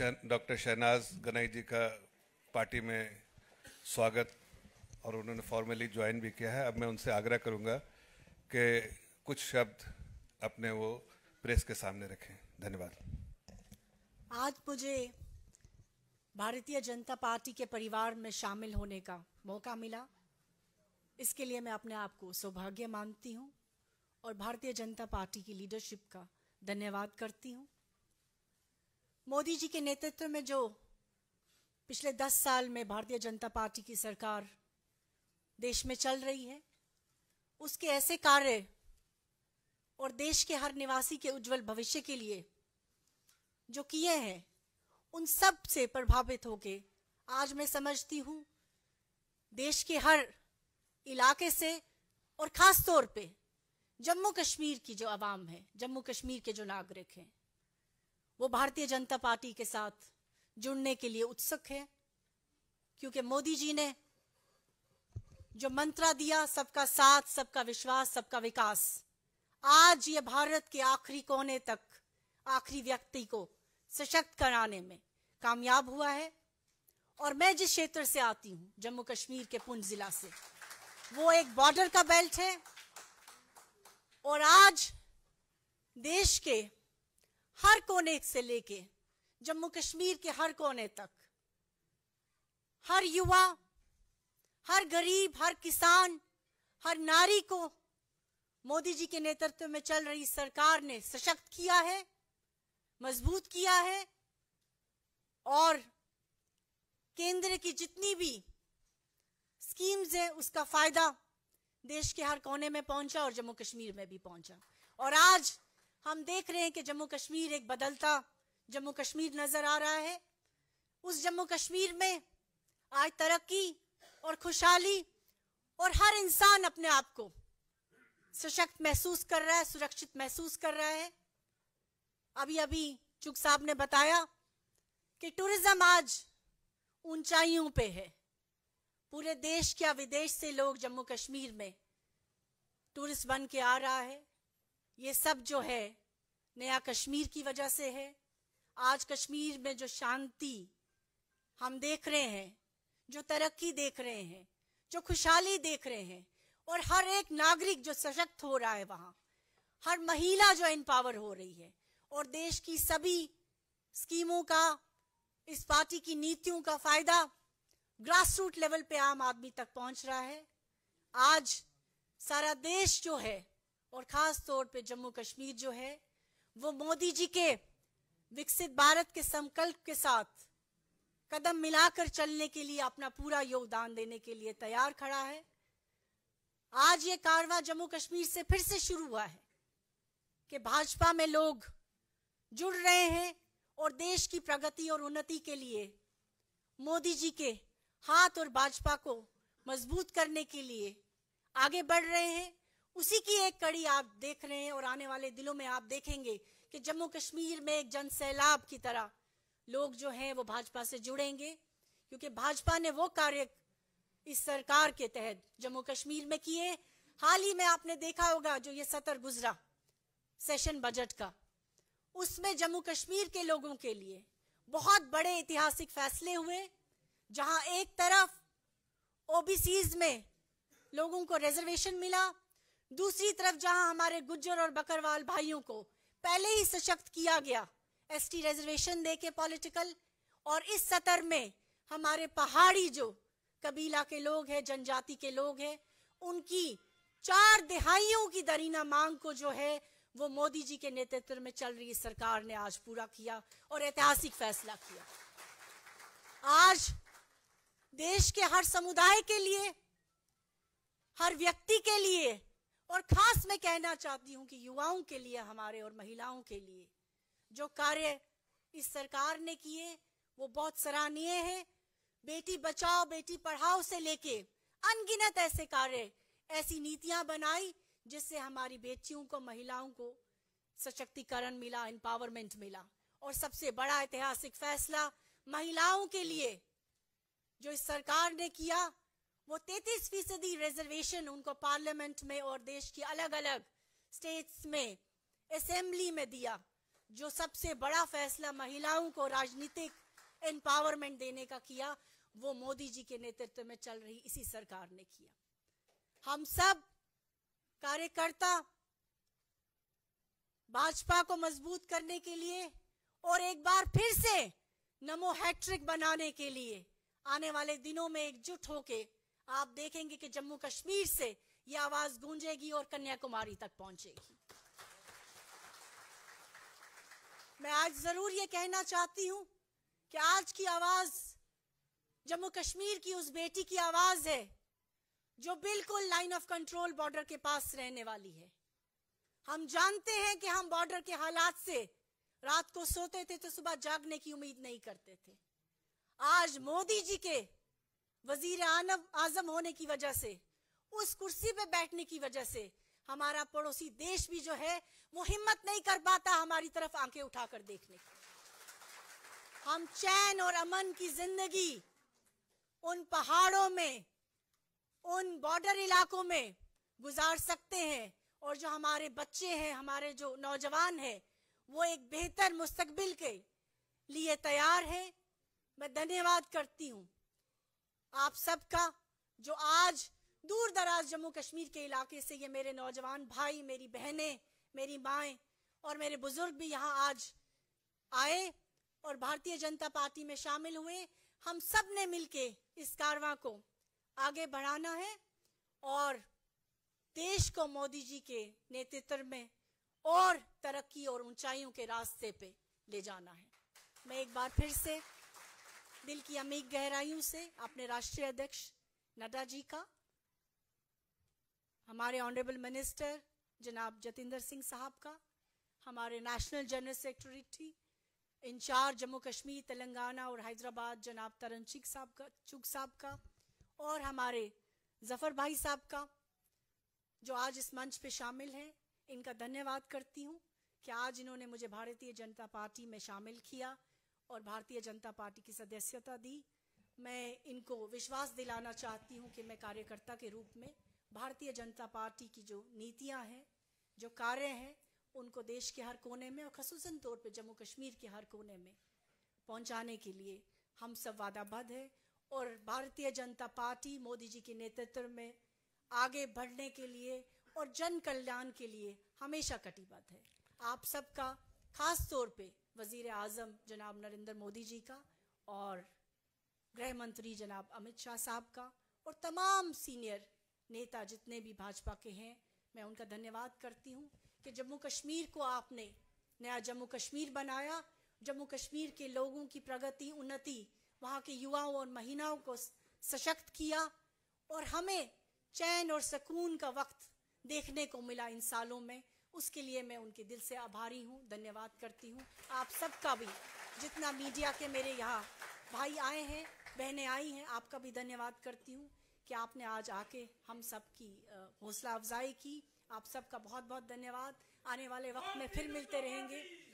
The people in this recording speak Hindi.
डॉक्टर शहनाज गनाई जी का पार्टी में स्वागत और उन्होंने फॉर्मली ज्वाइन भी किया है अब मैं उनसे आग्रह करूंगा कि कुछ शब्द अपने वो प्रेस के सामने रखें धन्यवाद आज मुझे भारतीय जनता पार्टी के परिवार में शामिल होने का मौका मिला इसके लिए मैं अपने आप को सौभाग्य मानती हूँ और भारतीय जनता पार्टी की लीडरशिप का धन्यवाद करती हूँ मोदी जी के नेतृत्व में जो पिछले दस साल में भारतीय जनता पार्टी की सरकार देश में चल रही है उसके ऐसे कार्य और देश के हर निवासी के उज्जवल भविष्य के लिए जो किए हैं उन सब से प्रभावित होके आज मैं समझती हूँ देश के हर इलाके से और ख़ास तौर पे जम्मू कश्मीर की जो आवाम है जम्मू कश्मीर के जो नागरिक हैं वो भारतीय जनता पार्टी के साथ जुड़ने के लिए उत्सुक है क्योंकि मोदी जी ने जो मंत्रा दिया सबका साथ सबका विश्वास सबका विकास आज ये भारत के आखिरी कोने तक आखिरी व्यक्ति को सशक्त कराने में कामयाब हुआ है और मैं जिस क्षेत्र से आती हूँ जम्मू कश्मीर के पुंछ जिला से वो एक बॉर्डर का बेल्ट है और आज देश के हर कोने से लेके जम्मू कश्मीर के हर कोने तक हर युवा हर गरीब हर किसान हर नारी को मोदी जी के नेतृत्व में चल रही सरकार ने सशक्त किया है मजबूत किया है और केंद्र की जितनी भी स्कीम्स है उसका फायदा देश के हर कोने में पहुंचा और जम्मू कश्मीर में भी पहुंचा और आज हम देख रहे हैं कि जम्मू कश्मीर एक बदलता जम्मू कश्मीर नजर आ रहा है उस जम्मू कश्मीर में आज तरक्की और खुशहाली और हर इंसान अपने आप को सशक्त महसूस कर रहा है सुरक्षित महसूस कर रहा है अभी अभी चुग साहब ने बताया कि टूरिज्म आज ऊंचाइयों पे है पूरे देश या विदेश से लोग जम्मू कश्मीर में टूरिस्ट बन के आ रहा है ये सब जो है नया कश्मीर की वजह से है आज कश्मीर में जो शांति हम देख रहे हैं जो तरक्की देख रहे हैं जो खुशहाली देख रहे हैं और हर एक नागरिक जो सशक्त हो रहा है वहां हर महिला जो एम्पावर हो रही है और देश की सभी स्कीमों का इस पार्टी की नीतियों का फायदा ग्रास रूट लेवल पे आम आदमी तक पहुंच रहा है आज सारा देश जो है और खास तौर पे जम्मू कश्मीर जो है वो मोदी जी के विकसित भारत के संकल्प के साथ कदम मिलाकर चलने के लिए अपना पूरा योगदान देने के लिए तैयार खड़ा है आज ये कारवा जम्मू कश्मीर से फिर से शुरू हुआ है कि भाजपा में लोग जुड़ रहे हैं और देश की प्रगति और उन्नति के लिए मोदी जी के हाथ और भाजपा को मजबूत करने के लिए आगे बढ़ रहे हैं उसी की एक कड़ी आप देख रहे हैं और आने वाले दिनों में आप देखेंगे कि जम्मू कश्मीर में एक जन सैलाब की तरह लोग जो हैं वो भाजपा से जुड़ेंगे क्योंकि भाजपा ने वो कार्य इस सरकार के तहत जम्मू कश्मीर में किए हाल ही में आपने देखा होगा जो ये सत्र गुजरा सेशन बजट का उसमें जम्मू कश्मीर के लोगों के लिए बहुत बड़े ऐतिहासिक फैसले हुए जहां एक तरफ ओबीसीज में लोगों को रिजर्वेशन मिला दूसरी तरफ जहां हमारे गुज्जर और बकरवाल भाइयों को पहले ही सशक्त किया गया एसटी रिजर्वेशन दे के पॉलिटिकल और इस सतर में हमारे पहाड़ी जो कबीला के लोग हैं जनजाति के लोग हैं उनकी चार दिहाइयों की दरीना मांग को जो है वो मोदी जी के नेतृत्व में चल रही सरकार ने आज पूरा किया और ऐतिहासिक फैसला किया आज देश के हर समुदाय के लिए हर व्यक्ति के लिए और खास मैं कहना चाहती हूं कि युवाओं के लिए हमारे और महिलाओं के लिए जो कार्य इस सरकार ने किए वो बहुत सराहनीय है बेटी बचाओ बेटी पढ़ाओ से लेके अनगिनत ऐसे कार्य ऐसी नीतियां बनाई जिससे हमारी बेटियों को महिलाओं को सशक्तिकरण मिला एम्पावरमेंट मिला और सबसे बड़ा ऐतिहासिक फैसला महिलाओं के लिए जो इस सरकार ने किया वो तैतीस फीसदी रिजर्वेशन उनको पार्लियामेंट में और देश की अलग अलग स्टेट्स में असेंबली में दिया जो सबसे बड़ा फैसला महिलाओं को राजनीतिक एम्पावरमेंट देने का किया वो मोदी जी के नेतृत्व में चल रही इसी सरकार ने किया हम सब कार्यकर्ता भाजपा को मजबूत करने के लिए और एक बार फिर से नमो हैट्रिक बनाने के लिए आने वाले दिनों में एकजुट होके आप देखेंगे कि जम्मू कश्मीर से ये आवाज गूंजेगी और कन्याकुमारी तक पहुंचेगी मैं आज जरूर ये कहना चाहती हूं कि आज की आवाज जम्मू कश्मीर की उस बेटी की आवाज है जो बिल्कुल लाइन ऑफ कंट्रोल बॉर्डर के पास रहने वाली है हम जानते हैं कि हम बॉर्डर के हालात से रात को सोते थे तो सुबह जागने की उम्मीद नहीं करते थे आज मोदी जी के वजीर आजम होने की वजह से उस कुर्सी पे बैठने की वजह से हमारा पड़ोसी देश भी जो है वो हिम्मत नहीं कर पाता हमारी तरफ आंखें उठाकर देखने की हम चैन और अमन की जिंदगी उन पहाड़ों में उन बॉर्डर इलाकों में गुजार सकते हैं और जो हमारे बच्चे हैं हमारे जो नौजवान हैं वो एक बेहतर मुस्तकबिल के लिए तैयार हैं मैं धन्यवाद करती हूँ आप सबका जो आज दूर दराज जम्मू कश्मीर के इलाके से ये मेरे नौजवान भाई मेरी बहनें मेरी माएँ और मेरे बुजुर्ग भी यहाँ आज आए और भारतीय जनता पार्टी में शामिल हुए हम सब ने मिल इस कारवा को आगे बढ़ाना है और देश को मोदी जी के नेतृत्व में और तरक्की और ऊंचाइयों के रास्ते पे ले जाना है मैं एक बार फिर से दिल की अमीक गहराइयों से अपने राष्ट्रीय अध्यक्ष नड्डा जी का हमारे ऑनरेबल मिनिस्टर जनाब जतेंद्र सिंह साहब का हमारे national general secretary in charge Jammu Kashmir Telangana और हैदराबाद जनाब तरन चीख साहब का चुग साहब का और हमारे जफर भाई साहब का जो आज इस मंच पे शामिल हैं इनका धन्यवाद करती हूँ कि आज इन्होंने मुझे भारतीय जनता पार्टी में शामिल किया और भारतीय जनता पार्टी की सदस्यता दी मैं इनको विश्वास दिलाना चाहती हूं कि मैं कार्यकर्ता के रूप में भारतीय जनता पार्टी की जो नीतियां हैं जो कार्य हैं उनको देश के हर कोने में और खसूस तौर पे जम्मू कश्मीर के हर कोने में पहुंचाने के लिए हम सब वादाबद्ध हैं और भारतीय जनता पार्टी मोदी जी के नेतृत्व में आगे बढ़ने के लिए और जन कल्याण के लिए हमेशा कटिबद्ध है आप सबका खास तौर पर वज़ी अजम जनाब नरेंद्र मोदी जी का और गृह मंत्री जनाब अमित शाह साहब का और तमाम सीनियर नेता जितने भी भाजपा के हैं मैं उनका धन्यवाद करती हूँ कि जम्मू कश्मीर को आपने नया जम्मू कश्मीर बनाया जम्मू कश्मीर के लोगों की प्रगति उन्नति वहाँ के युवाओं और महिलाओं को सशक्त किया और हमें चैन और सकून का वक्त देखने को मिला इन सालों में उसके लिए मैं उनके दिल से आभारी हूँ धन्यवाद करती हूँ आप सबका भी जितना मीडिया के मेरे यहाँ भाई आए हैं बहनें आई हैं आपका भी धन्यवाद करती हूँ कि आपने आज आके हम सब की हौसला अफजाई की आप सबका बहुत बहुत धन्यवाद आने वाले वक्त में फिर मिलते रहेंगे